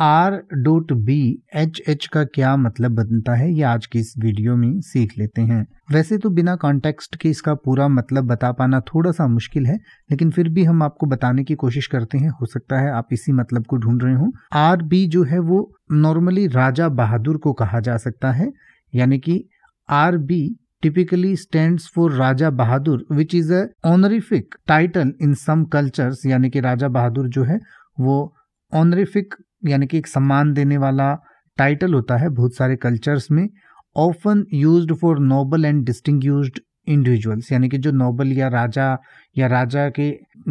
are dot B H H का क्या मतलब बनता है ये आज की इस वीडियो में सीख लेते हैं वैसे तो बिना कॉन्टेक्स्ट के इसका पूरा मतलब बता पाना थोड़ा सा मुश्किल है लेकिन फिर भी हम आपको बताने की कोशिश करते हैं हो सकता है आप इसी मतलब को ढूंढ रहे हो आर बी जो है वो नॉर्मली राजा बहादुर को कहा जा सकता है यानी कि R B typically stand for Raja Bahadur which is an honorific title in some culture यानी कि राजा बहादुर जो है वो ऑनरिफिक यानी कि एक सम्मान देने वाला टाइटल होता है बहुत सारे कल्चर्स में often use for noble and distinguished individuals यानी कि जो नोबल या राजा या राजा के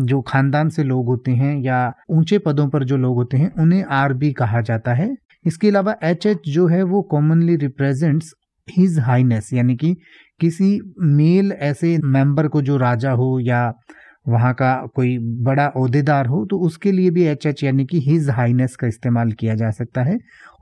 जो खानदान से लोग होते हैं या ऊंचे पदों पर जो लोग होते हैं उन्हें बी कहा जाता है इसके अलावा एच एच जो है वो कॉमनली रिप्रेजेंट्स हिज हाइनेस यानी कि किसी मेल ऐसे मेंबर को जो राजा हो या वहाँ का कोई बड़ा अहदेदार हो तो उसके लिए भी एच एच यानी कि हिज हाइनेस का इस्तेमाल किया जा सकता है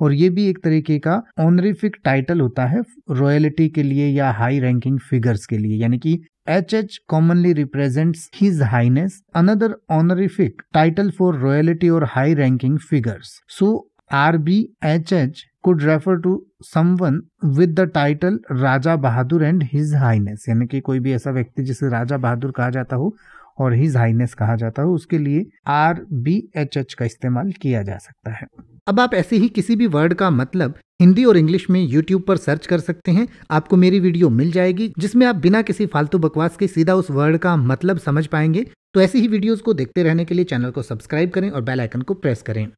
और ये भी एक तरीके का ऑनरिफिक टाइटल होता है रॉयलिटी के लिए या हाई रैंकिंग फिगर्स के लिए यानी कि H H commonly represent his highness another honorific title for royalty और high ranking figures so R B H H could refer to someone with the title Raja Bahadur and his highness यानी कि कोई भी ऐसा व्यक्ति जिसे राजा बहादुर कहा जाता हो और ही हाइनेस कहा जाता है उसके लिए आर बी एच एच का इस्तेमाल किया जा सकता है अब आप ऐसे ही किसी भी वर्ड का मतलब हिंदी और इंग्लिश में यूट्यूब पर सर्च कर सकते हैं आपको मेरी वीडियो मिल जाएगी जिसमें आप बिना किसी फालतू बकवास के सीधा उस वर्ड का मतलब समझ पाएंगे तो ऐसी ही वीडियोस को देखते रहने के लिए चैनल को सब्सक्राइब करें और बेल आइकन को प्रेस करें